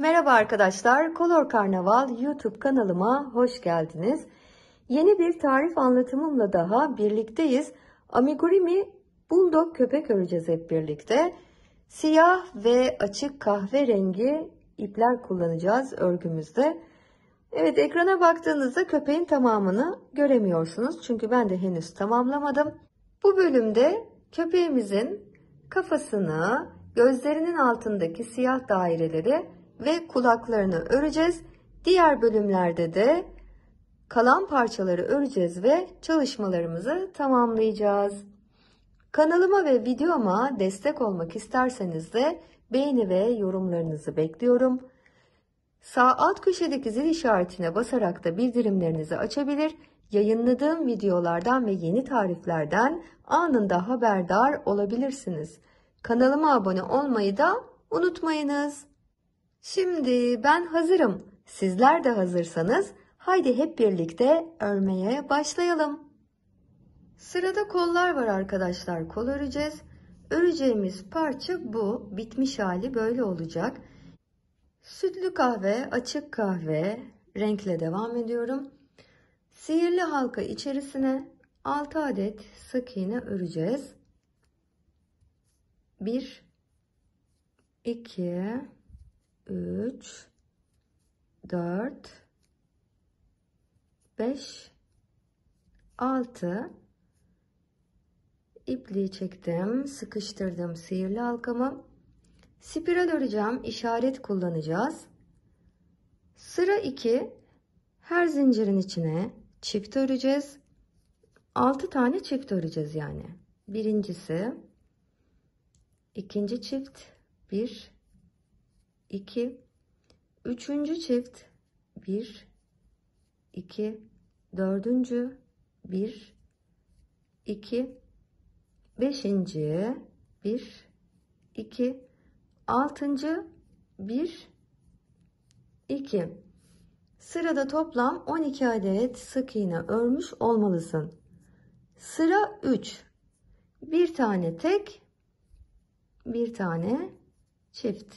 Merhaba arkadaşlar, Color Karnaval YouTube kanalıma hoş geldiniz. Yeni bir tarif anlatımımla daha birlikteyiz. Amigurumi Bulldog köpek öreceğiz hep birlikte. Siyah ve açık kahverengi ipler kullanacağız örgümüzde. Evet ekrana baktığınızda köpeğin tamamını göremiyorsunuz. Çünkü ben de henüz tamamlamadım. Bu bölümde köpeğimizin kafasını, gözlerinin altındaki siyah daireleri ve kulaklarını öreceğiz. Diğer bölümlerde de kalan parçaları öreceğiz ve çalışmalarımızı tamamlayacağız. Kanalıma ve videoma destek olmak isterseniz de beğeni ve yorumlarınızı bekliyorum. Sağ alt köşedeki zil işaretine basarak da bildirimlerinizi açabilir, yayınladığım videolardan ve yeni tariflerden anında haberdar olabilirsiniz. Kanalıma abone olmayı da unutmayınız. Şimdi ben hazırım. Sizler de hazırsanız haydi hep birlikte örmeye başlayalım. Sırada kollar var arkadaşlar. Kol öreceğiz. Öreceğimiz parça bu. Bitmiş hali böyle olacak. Sütlü kahve, açık kahve renkle devam ediyorum. Sihirli halka içerisine 6 adet sık iğne öreceğiz. 1 2 3 4 5 6 İpliği çektim sıkıştırdım sihirli halkamı spiral öreceğim işaret kullanacağız sıra 2 her zincirin içine çift öreceğiz 6 tane çift öreceğiz yani birincisi ikinci çift 1 2 üçüncü çift 1 2 dördüncü 1 2 beşinci 1 2 altıncı 1 2 Sırada toplam 12 adet sık iğne örmüş olmalısın. Sıra 3. Bir tane tek, bir tane çift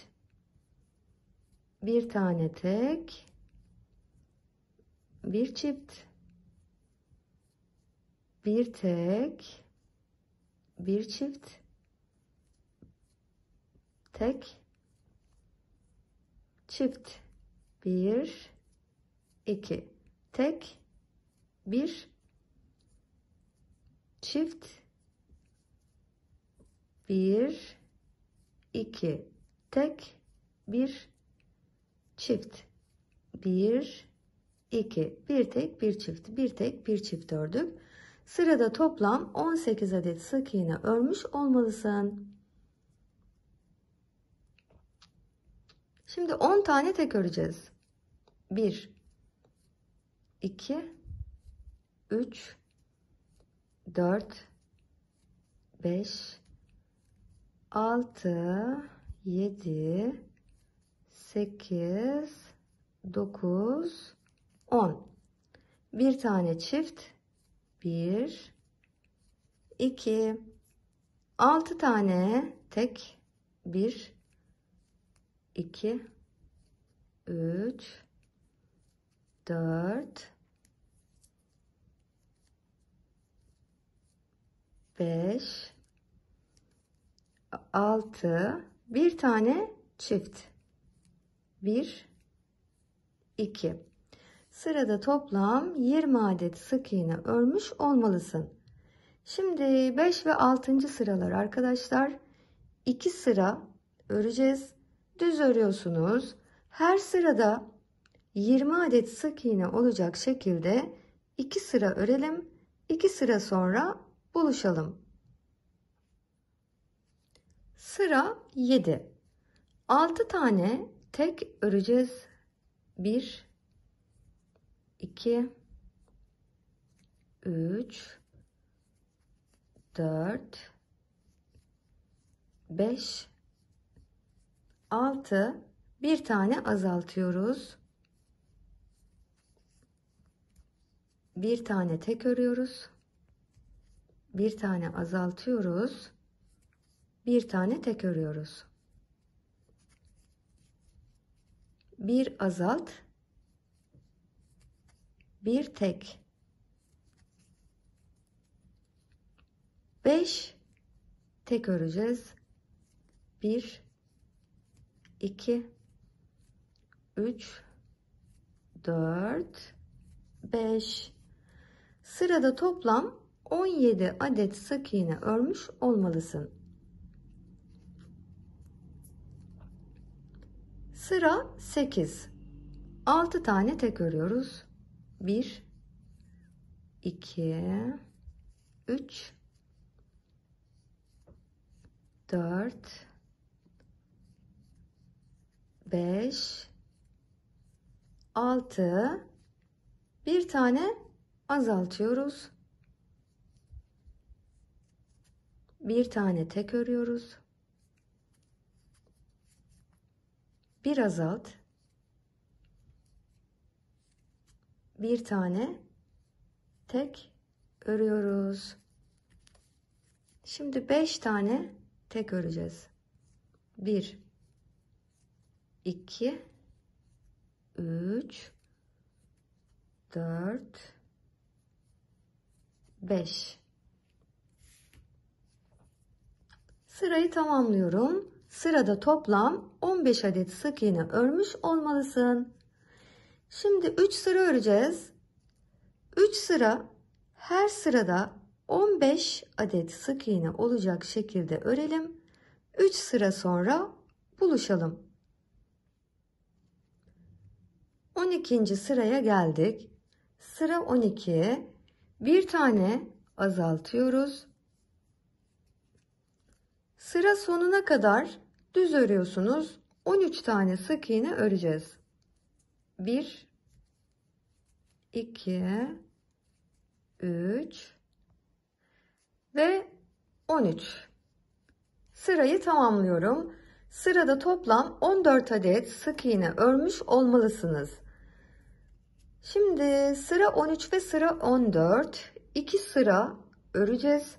bir tane tek bir çift bir tek bir çift tek çift bir iki tek bir çift bir iki tek bir çift 1 2 bir tek bir çift bir tek bir çift ördüm. Sırada toplam 18 adet sık iğne örmüş olmalısın. Şimdi 10 tane tek öreceğiz. 1 2 3 4 5 6 7 8, 9, 10. Bir tane çift. 1, 2, 6 tane tek. 1, 2, 3, 4, 5, 6, bir tane çift. 1 2 Sırada toplam 20 adet sık iğne örmüş olmalısın. Şimdi 5 ve 6. sıralar arkadaşlar 2 sıra öreceğiz. Düz örüyorsunuz. Her sırada 20 adet sık iğne olacak şekilde 2 sıra örelim. 2 sıra sonra buluşalım. Sıra 7. 6 tane tek öreceğiz. 1 2 3 4 5 6 bir tane azaltıyoruz. Bir tane tek örüyoruz. Bir tane azaltıyoruz. Bir tane tek örüyoruz. bir azalt bir tek 5 tek öreceğiz 1 2 3 4 5 sırada toplam 17 adet sık iğne örmüş olmalısın Sıra 8. 6 tane tek örüyoruz. 1 2 3 4 5 6 bir tane azaltıyoruz. Bir tane tek örüyoruz. bir azalt bir tane tek örüyoruz. Şimdi 5 tane tek öreceğiz. 1 2 3 4 5 Sırayı tamamlıyorum. Sırada toplam 15 adet sık iğne örmüş olmalısın. Şimdi 3 sıra öreceğiz. 3 sıra her sırada 15 adet sık iğne olacak şekilde örelim. 3 sıra sonra buluşalım. 12. sıraya geldik. Sıra 12'ye bir tane azaltıyoruz. Sıra sonuna kadar Düz örüyorsunuz. 13 tane sık iğne öreceğiz. 1 2 3 ve 13. Sırayı tamamlıyorum. Sırada toplam 14 adet sık iğne örmüş olmalısınız. Şimdi sıra 13 ve sıra 14. 2 sıra öreceğiz.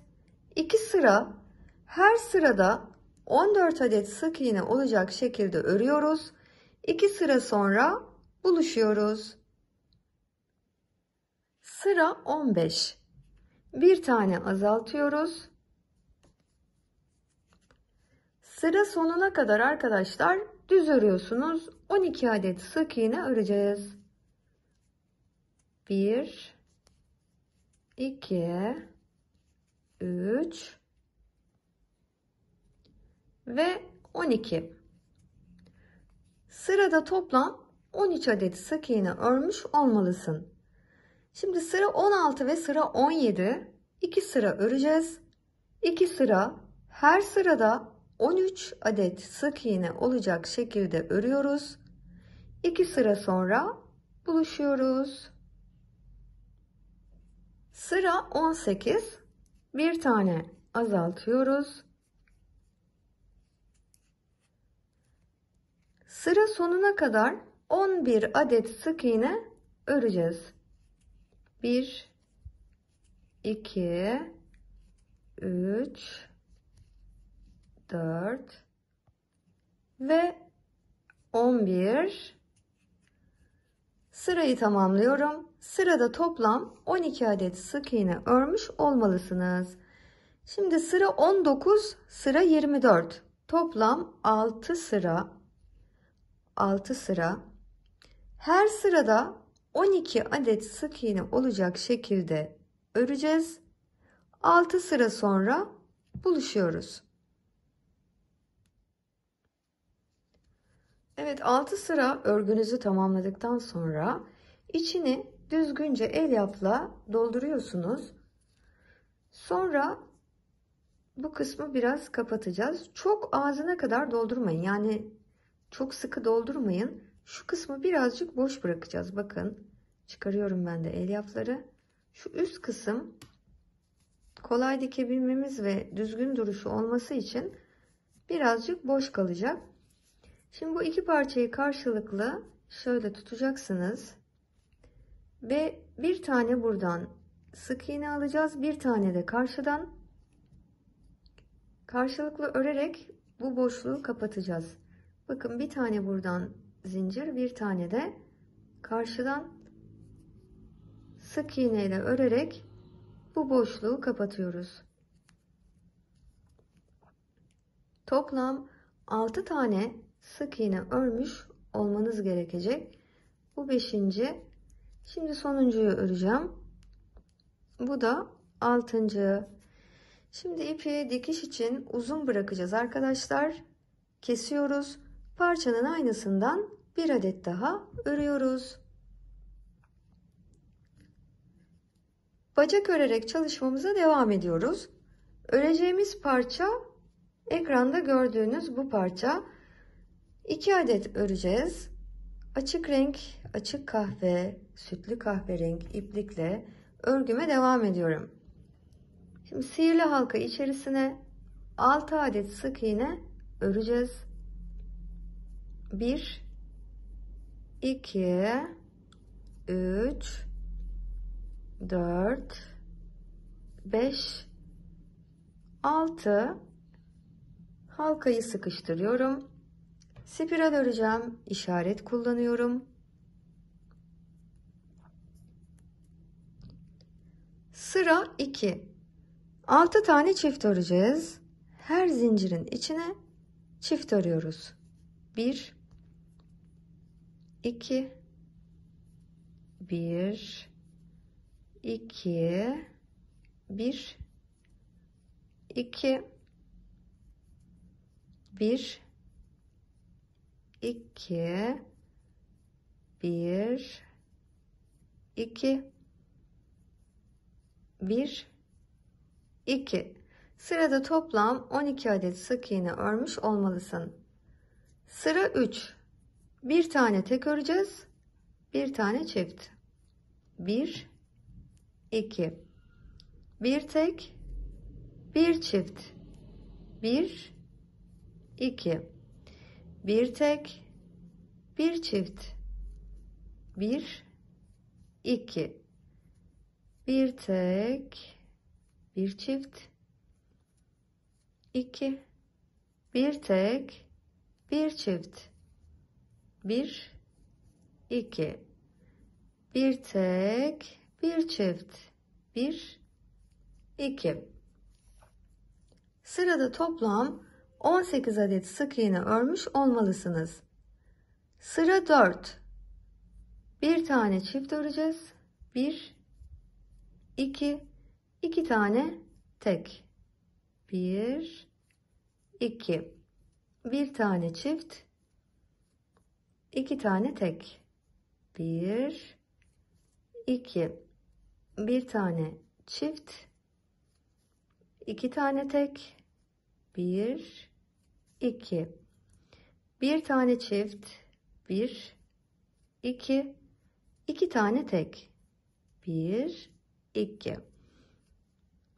2 sıra her sırada 14 adet sık iğne olacak şekilde örüyoruz. 2 sıra sonra buluşuyoruz. Sıra 15. Bir tane azaltıyoruz. Sıra sonuna kadar arkadaşlar düz örüyorsunuz. 12 adet sık iğne öreceğiz. 1 2 3 ve 12. Sırada toplam 13 adet sık iğne örmüş olmalısın. Şimdi sıra 16 ve sıra 17 2 sıra öreceğiz. 2 sıra her sırada 13 adet sık iğne olacak şekilde örüyoruz. 2 sıra sonra buluşuyoruz. Sıra 18. Bir tane azaltıyoruz. Sıra sonuna kadar 11 adet sık iğne öreceğiz. 1 2 3 4 ve 11 sırayı tamamlıyorum. Sırada toplam 12 adet sık iğne örmüş olmalısınız. Şimdi sıra 19, sıra 24. Toplam 6 sıra 6 sıra. Her sırada 12 adet sık iğne olacak şekilde öreceğiz. 6 sıra sonra buluşuyoruz. Evet 6 sıra örgünüzü tamamladıktan sonra içini düzgünce el yapla dolduruyorsunuz. Sonra bu kısmı biraz kapatacağız. Çok ağzına kadar doldurmayın. Yani çok sıkı doldurmayın. Şu kısmı birazcık boş bırakacağız. Bakın çıkarıyorum ben de elyafları. Şu üst kısım kolay dikebilmemiz ve düzgün duruşu olması için birazcık boş kalacak. Şimdi bu iki parçayı karşılıklı şöyle tutacaksınız. Ve bir tane buradan sık iğne alacağız. Bir tane de karşıdan karşılıklı örerek bu boşluğu kapatacağız. Bakın bir tane buradan zincir, bir tane de karşıdan sık iğneyle örerek bu boşluğu kapatıyoruz. Toplam 6 tane sık iğne örmüş olmanız gerekecek. Bu 5. Şimdi sonuncuyu öreceğim. Bu da 6. Şimdi ipi dikiş için uzun bırakacağız arkadaşlar. Kesiyoruz. Parçanın aynısından bir adet daha örüyoruz. Bacak örerek çalışmamıza devam ediyoruz. Öreceğimiz parça ekranda gördüğünüz bu parça. 2 adet öreceğiz. Açık renk, açık kahve, sütlü kahverengi iplikle örgüme devam ediyorum. Şimdi sihirli halka içerisine 6 adet sık iğne öreceğiz. 1 2 3 4 5 6 halkayı sıkıştırıyorum. Spiral öreceğim. İşaret kullanıyorum. Sıra 2. 6 tane çift öreceğiz. Her zincirin içine çift örüyoruz. 1 2 1 2 1 2 1 2 1 2 1 2 Sırada toplam 12 adet sık iğne örmüş olmalısın. Sıra 3. Bir tane tek öreceğiz. Bir tane çift. Bir, iki. Bir tek, bir çift. Bir, iki. Bir tek, bir çift. Bir, iki. Bir tek, bir çift. iki. Bir tek, bir çift. 1 2 bir tek bir çift 1 2 Sırada toplam 18 adet sık iğne örmüş olmalısınız. Sıra 4. Bir tane çift öreceğiz. 1 2 2 tane tek. 1 2 Bir tane çift 2 tane tek. 1 2 1 tane çift. 2 tane tek. 1 2 1 tane çift. 1 2 2 tane tek. 1 2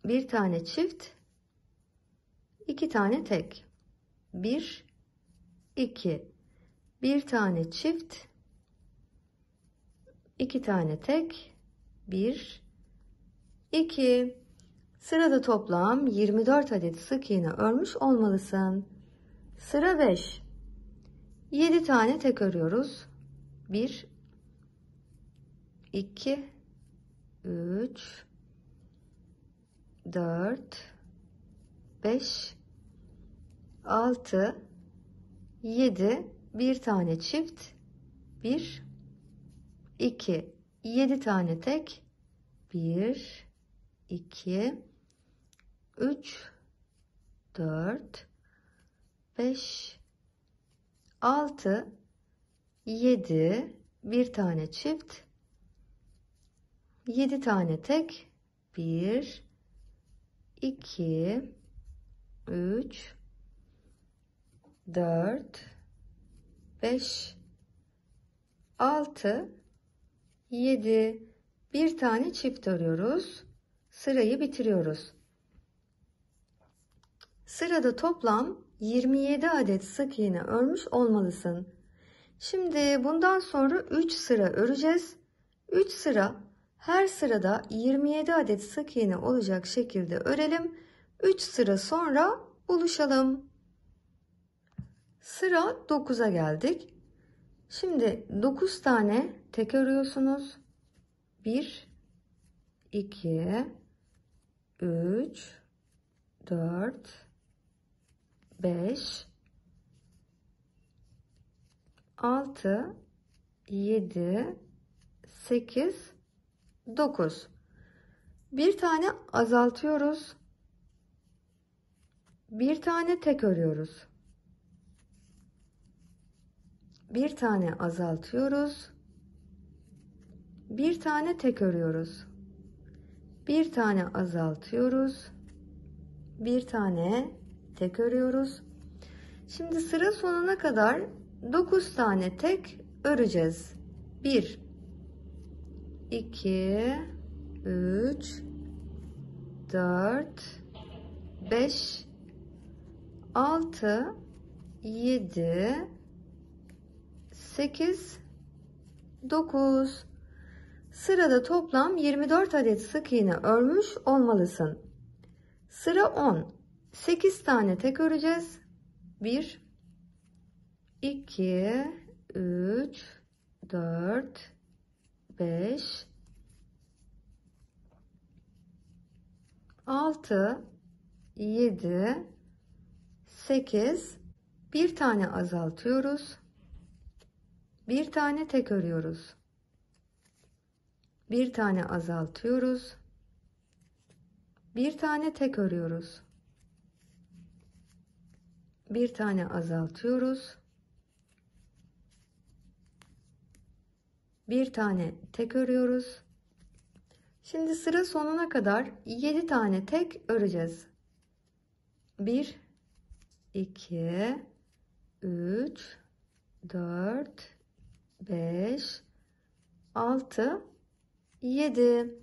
1 tane çift. 2 tane tek. 1 2 bir tane çift iki tane tek bir iki sırada toplam 24 adet sık iğne örmüş olmalısın sıra 5 7 tane tek örüyoruz 1 2 3 4 5 6 7 bir tane çift, bir, iki, yedi tane tek, bir, iki, üç, dört, beş, altı, yedi, bir tane çift, yedi tane tek, bir, iki, üç, dört. 5 6 7 bir tane çift örüyoruz. Sırayı bitiriyoruz. Sırada toplam 27 adet sık iğne örmüş olmalısın. Şimdi bundan sonra 3 sıra öreceğiz. 3 sıra her sırada 27 adet sık iğne olacak şekilde örelim. 3 sıra sonra buluşalım. Sıra 9'a geldik. Şimdi 9 tane tek örüyorsunuz. 1 2 3 4 5 6 7 8 9 bir tane azaltıyoruz bir tane tek örüyoruz bir tane azaltıyoruz. Bir tane tek örüyoruz. Bir tane azaltıyoruz. Bir tane tek örüyoruz. Şimdi sıra sonuna kadar 9 tane tek öreceğiz. 1 2 3 4 5 6 7 8, 9. Sırada toplam 24 adet sık iğne örmüş olmalısın. Sıra 10. 8 tane tek öreceğiz. 1 2 3 4 5 6 7 8 bir tane azaltıyoruz bir tane tek örüyoruz bir tane azaltıyoruz bir tane tek örüyoruz bir tane azaltıyoruz bir tane tek örüyoruz şimdi sıra sonuna kadar 7 tane tek öreceğiz 1 2 3 4 5, 6, 7.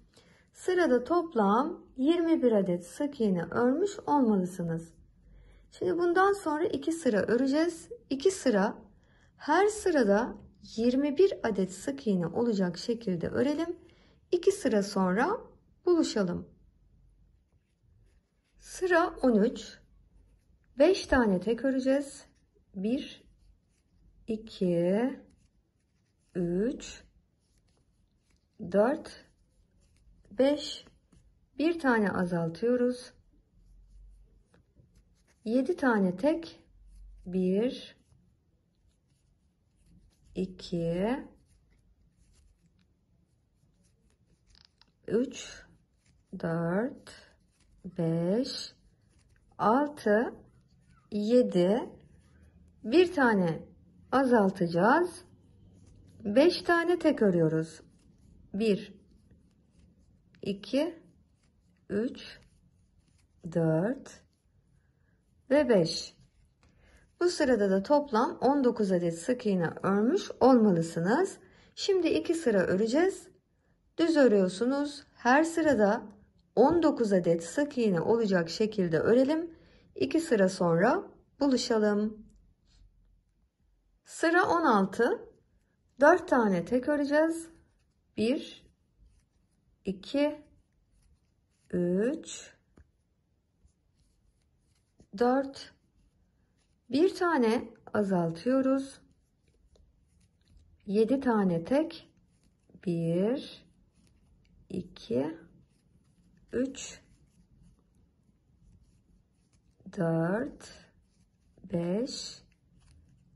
Sırada toplam 21 adet sık iğne örmüş olmalısınız. Şimdi bundan sonra 2 sıra öreceğiz. 2 sıra her sırada 21 adet sık iğne olacak şekilde örelim. 2 sıra sonra buluşalım. Sıra 13. 5 tane tek öreceğiz. 1 2 3 4 5 bir tane azaltıyoruz. 7 tane tek 1 2 3 4 5 6 7 bir tane azaltacağız. 5 tane tek örüyoruz. 1 2 3 4 ve 5. Bu sırada da toplam 19 adet sık iğne örmüş olmalısınız. Şimdi 2 sıra öreceğiz. Düz örüyorsunuz. Her sırada 19 adet sık iğne olacak şekilde örelim. 2 sıra sonra buluşalım. Sıra 16. 4 tane tek öreceğiz. 1 2 3 4 bir tane azaltıyoruz. 7 tane tek 1 2 3 4 5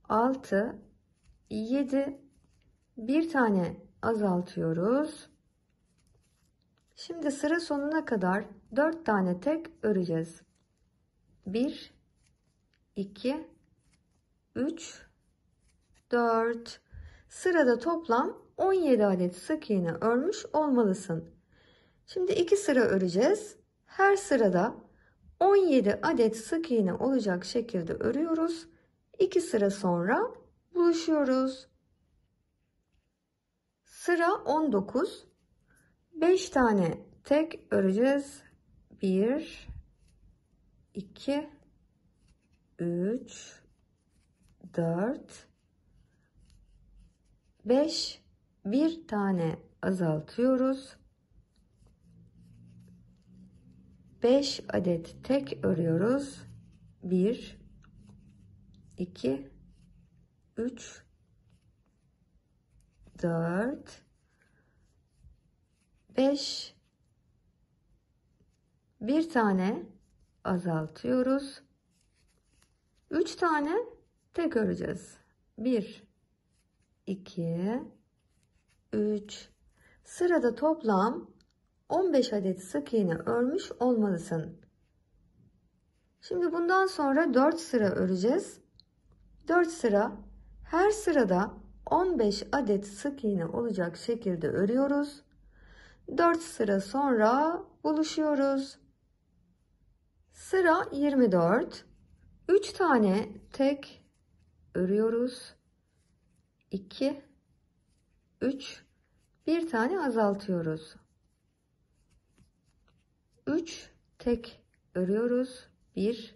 6 7 bir tane azaltıyoruz. Şimdi sıra sonuna kadar 4 tane tek öreceğiz. 1 2 3 4 Sırada toplam 17 adet sık iğne örmüş olmalısın. Şimdi 2 sıra öreceğiz. Her sırada 17 adet sık iğne olacak şekilde örüyoruz. 2 sıra sonra buluşuyoruz. Sıra 19. 5 tane tek öreceğiz. 1 2 3 4 5 bir tane azaltıyoruz. 5 adet tek örüyoruz. 1 2 3 4 5 bir tane azaltıyoruz. 3 tane tek öreceğiz. 1 2 3 Sırada toplam 15 adet sık iğne örmüş olmalısın. Şimdi bundan sonra 4 sıra öreceğiz. 4 sıra her sırada 15 adet sık iğne olacak şekilde örüyoruz. 4 sıra sonra buluşuyoruz. Sıra 24. 3 tane tek örüyoruz. 2 3 bir tane azaltıyoruz. 3 tek örüyoruz. 1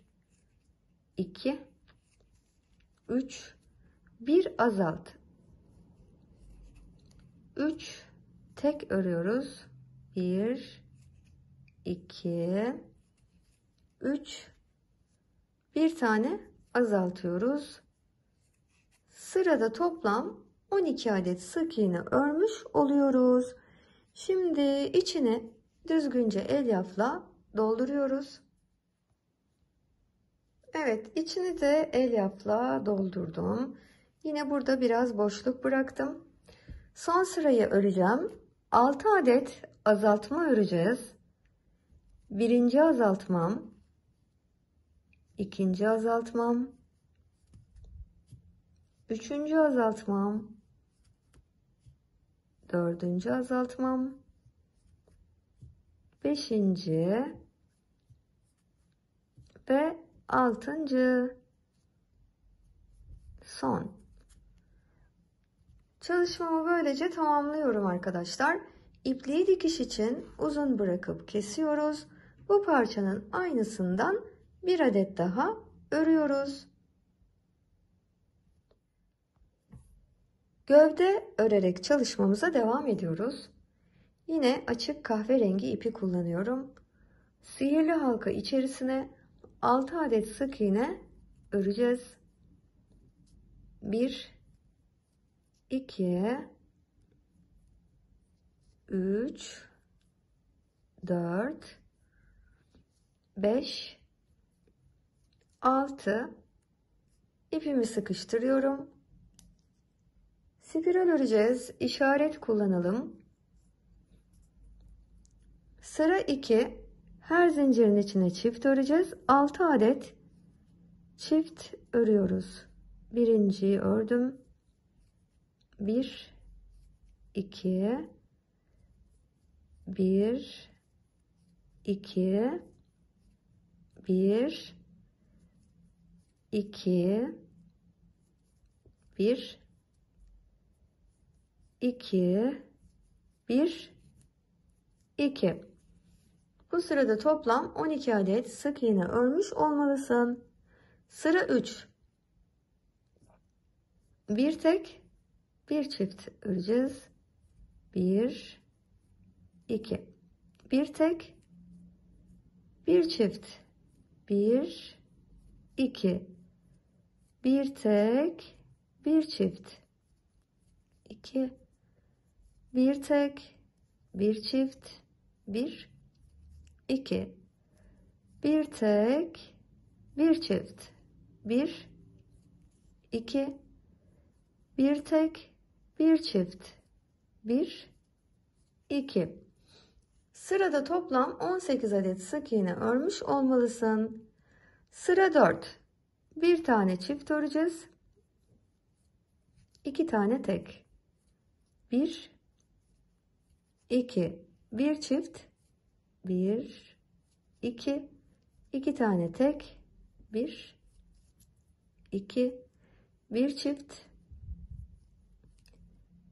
2 3 bir azalt 3 tek örüyoruz. 1 2 3 bir tane azaltıyoruz. Sırada toplam 12 adet sık iğne örmüş oluyoruz. Şimdi içini düzgünce elyafla dolduruyoruz. Evet içini de elyafla doldurdum. Yine burada biraz boşluk bıraktım. Son sırayı öreceğim. 6 adet azaltma öreceğiz. Birinci azaltmam, ikinci azaltmam, üçüncü azaltmam, dördüncü azaltmam, beşinci ve altıncı son Çalışmamı böylece tamamlıyorum arkadaşlar. İpliği dikiş için uzun bırakıp kesiyoruz. Bu parçanın aynısından bir adet daha örüyoruz. Gövde örerek çalışmamıza devam ediyoruz. Yine açık kahverengi ipi kullanıyorum. Sihirli halka içerisine 6 adet sık iğne öreceğiz. 1 2 3 4 5 6 ipimi sıkıştırıyorum. Spiral öreceğiz. İşaret kullanalım. Sıra 2 her zincirin içine çift öreceğiz. 6 adet çift örüyoruz. Birinciyi ördüm. 1 2 1 2 1 2 1 2 1 2 Bu sırada toplam 12 adet sık iğne örmüş olmalısın. Sıra 3 bir tek bir çift öreceğiz. Bir, iki. Bir tek, bir çift. Bir, iki. Bir tek, bir çift. İki. Bir tek, bir çift. Bir, iki. Bir tek, bir çift. Bir, iki. Bir tek, bir çift, bir, iki. Sırada toplam 18 adet sık iğne örmüş olmalısın. Sıra 4. Bir tane çift öreceğiz. İki tane tek. Bir, iki, bir çift, bir, iki, iki tane tek, bir, iki, bir çift,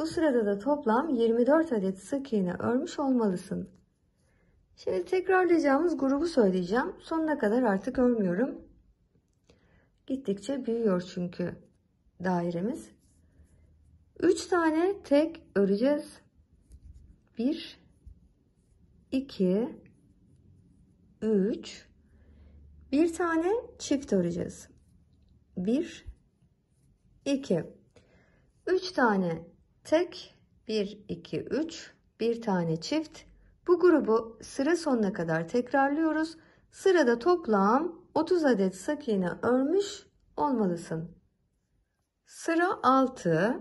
Bu sırada da toplam 24 adet sık iğne örmüş olmalısın. Şimdi tekrarlayacağımız grubu söyleyeceğim. Sonuna kadar artık örmüyorum. Gittikçe büyüyor çünkü dairemiz. 3 tane tek öreceğiz. 1 2 3 bir tane çift öreceğiz. 1 2 3 tane tek 1 2 3 bir tane çift bu grubu sıra sonuna kadar tekrarlıyoruz. Sırada toplam 30 adet sakine örmüş olmalısın. Sıra 6.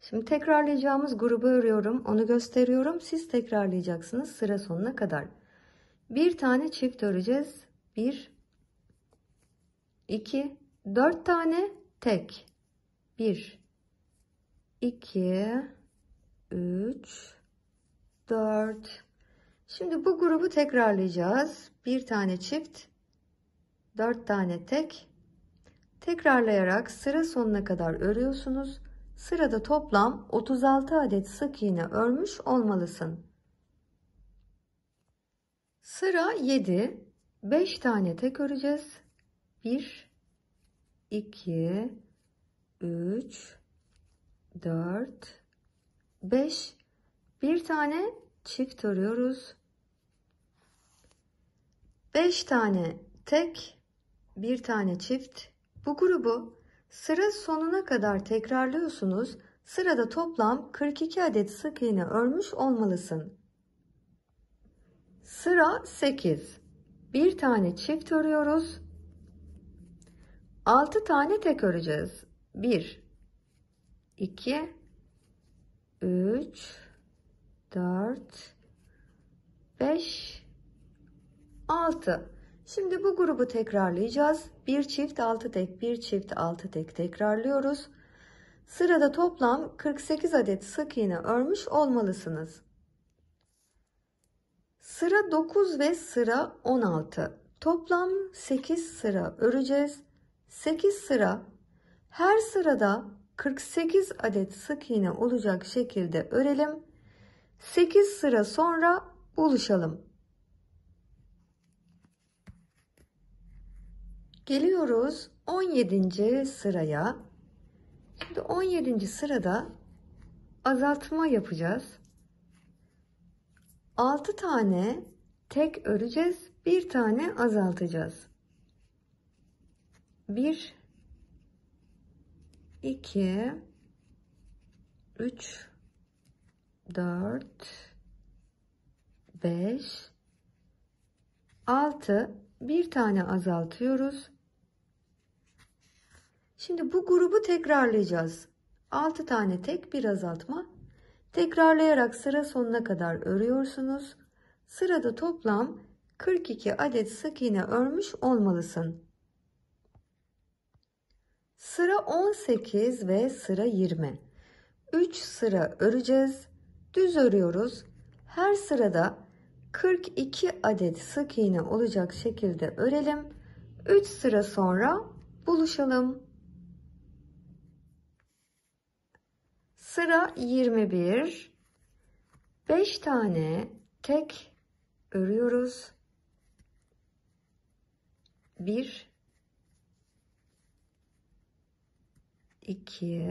Şimdi tekrarlayacağımız grubu örüyorum. Onu gösteriyorum. Siz tekrarlayacaksınız sıra sonuna kadar. Bir tane çift öreceğiz. 1 2 4 tane tek. 1 2, 3, 4. Şimdi bu grubu tekrarlayacağız. Bir tane çift, dört tane tek. Tekrarlayarak sıra sonuna kadar örüyorsunuz. Sırada toplam 36 adet sık iğne örmüş olmalısın. Sıra 7. 5 tane tek öreceğiz. 1 2 3 4 5 bir tane çift örüyoruz. 5 tane tek, bir tane çift. Bu grubu sıra sonuna kadar tekrarlıyorsunuz. Sırada toplam 42 adet sık iğne örmüş olmalısın. Sıra 8. Bir tane çift örüyoruz. 6 tane tek öreceğiz. 1 2 3 4 5 6 Şimdi bu grubu tekrarlayacağız. Bir çift altı tek, bir çift altı tek tekrarlıyoruz. Sırada toplam 48 adet sık iğne örmüş olmalısınız. Sıra 9 ve sıra 16. Toplam 8 sıra öreceğiz. 8 sıra her sırada 48 adet sık iğne olacak şekilde örelim. 8 sıra sonra buluşalım. Geliyoruz 17. sıraya. Şimdi 17. sırada azaltma yapacağız. 6 tane tek öreceğiz, bir tane azaltacağız. 1 2 3 4 5 6 bir tane azaltıyoruz. Şimdi bu grubu tekrarlayacağız. 6 tane tek bir azaltma. Tekrarlayarak sıra sonuna kadar örüyorsunuz. Sırada toplam 42 adet sık iğne örmüş olmalısın. Sıra 18 ve sıra 20. 3 sıra öreceğiz. Düz örüyoruz. Her sırada 42 adet sık iğne olacak şekilde örelim. 3 sıra sonra buluşalım. Sıra 21. 5 tane tek örüyoruz. 1 2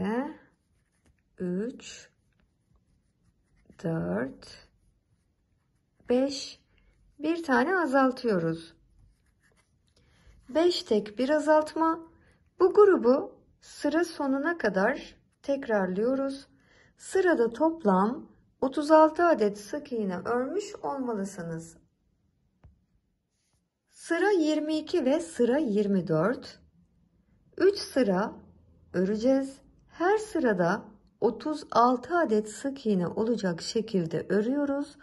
3 4 5 bir tane azaltıyoruz. 5 tek bir azaltma. Bu grubu sıra sonuna kadar tekrarlıyoruz. Sırada toplam 36 adet sık iğne örmüş olmalısınız. Sıra 22 ve sıra 24. 3 sıra öreceğiz. Her sırada 36 adet sık iğne olacak şekilde örüyoruz.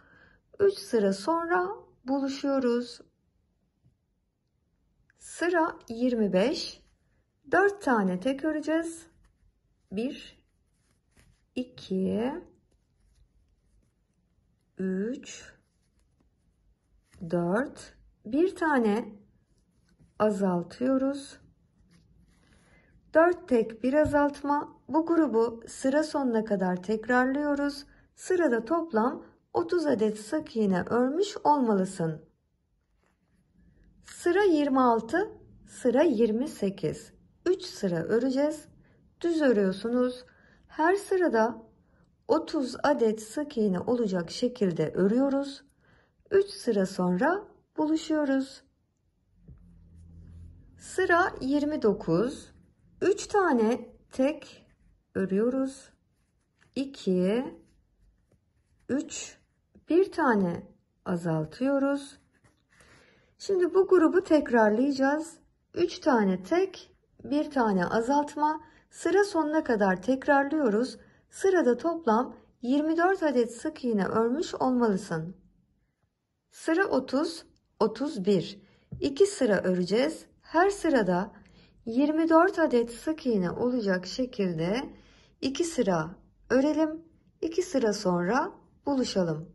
3 sıra sonra buluşuyoruz. Sıra 25. 4 tane tek öreceğiz. 1 2 3 4 bir tane azaltıyoruz. 4 tek bir azaltma. Bu grubu sıra sonuna kadar tekrarlıyoruz. Sırada toplam 30 adet sık iğne örmüş olmalısın. Sıra 26, sıra 28. 3 sıra öreceğiz. Düz örüyorsunuz. Her sırada 30 adet sık iğne olacak şekilde örüyoruz. 3 sıra sonra buluşuyoruz. Sıra 29. 3 tane tek örüyoruz. 2 3 bir tane azaltıyoruz. Şimdi bu grubu tekrarlayacağız. 3 tane tek, bir tane azaltma. Sıra sonuna kadar tekrarlıyoruz. Sırada toplam 24 adet sık iğne örmüş olmalısın. Sıra 30, 31. 2 sıra öreceğiz. Her sırada 24 adet sık iğne olacak şekilde 2 sıra örelim. 2 sıra sonra buluşalım.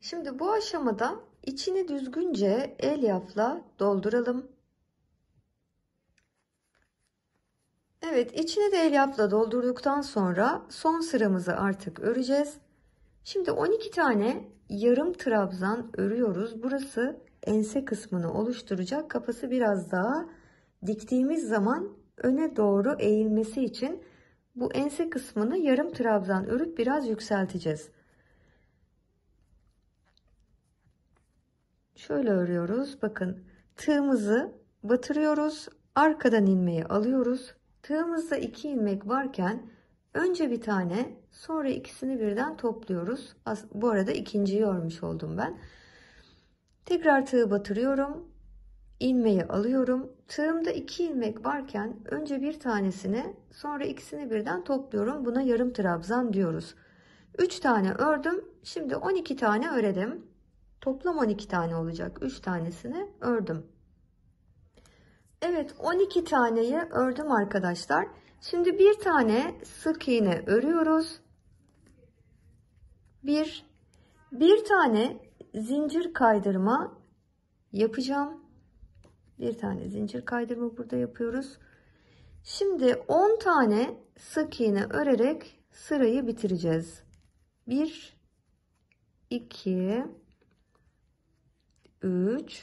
Şimdi bu aşamada içini düzgünce el elyafla dolduralım. Evet içini de el elyafla doldurduktan sonra son sıramızı artık öreceğiz. Şimdi 12 tane yarım trabzan örüyoruz. Burası ense kısmını oluşturacak. Kafası biraz daha diktiğimiz zaman öne doğru eğilmesi için bu ense kısmını yarım trabzan örüp biraz yükselteceğiz. Şöyle örüyoruz. Bakın tığımızı batırıyoruz. Arkadan ilmeği alıyoruz. Tığımızda iki ilmek varken önce bir tane sonra ikisini birden topluyoruz. Bu arada ikinciyi örmüş oldum ben. Tekrar tığı batırıyorum ilmeği alıyorum. Tığımda iki ilmek varken önce bir tanesini sonra ikisini birden topluyorum. Buna yarım trabzan diyoruz. 3 tane ördüm. Şimdi 12 tane öredim. Toplam 12 tane olacak. 3 tanesini ördüm. Evet 12 taneyi ördüm arkadaşlar. Şimdi bir tane sık iğne örüyoruz. Bir, bir tane zincir kaydırma yapacağım bir tane zincir kaydırma burada yapıyoruz. Şimdi 10 tane sık iğne örerek sırayı bitireceğiz. 1 2 3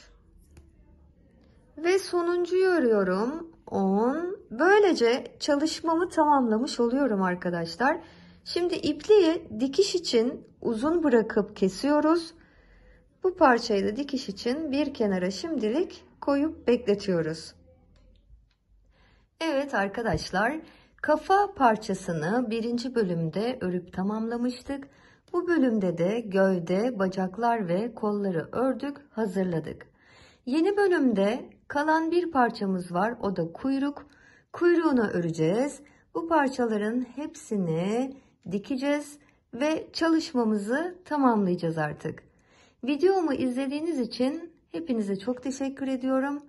ve sonuncuyu örüyorum. 10. Böylece çalışmamı tamamlamış oluyorum arkadaşlar. Şimdi ipliği dikiş için uzun bırakıp kesiyoruz. Bu parçayı da dikiş için bir kenara şimdilik koyup bekletiyoruz. Evet arkadaşlar kafa parçasını birinci bölümde örüp tamamlamıştık. Bu bölümde de gövde, bacaklar ve kolları ördük, hazırladık. Yeni bölümde kalan bir parçamız var o da kuyruk. Kuyruğunu öreceğiz. Bu parçaların hepsini dikeceğiz ve çalışmamızı tamamlayacağız artık. Videomu izlediğiniz için Hepinize çok teşekkür ediyorum.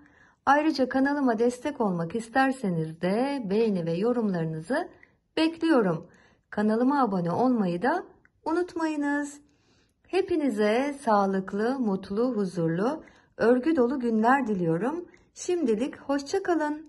Ayrıca kanalıma destek olmak isterseniz de beğeni ve yorumlarınızı bekliyorum. Kanalıma abone olmayı da unutmayınız. Hepinize sağlıklı, mutlu, huzurlu, örgü dolu günler diliyorum. Şimdilik hoşçakalın.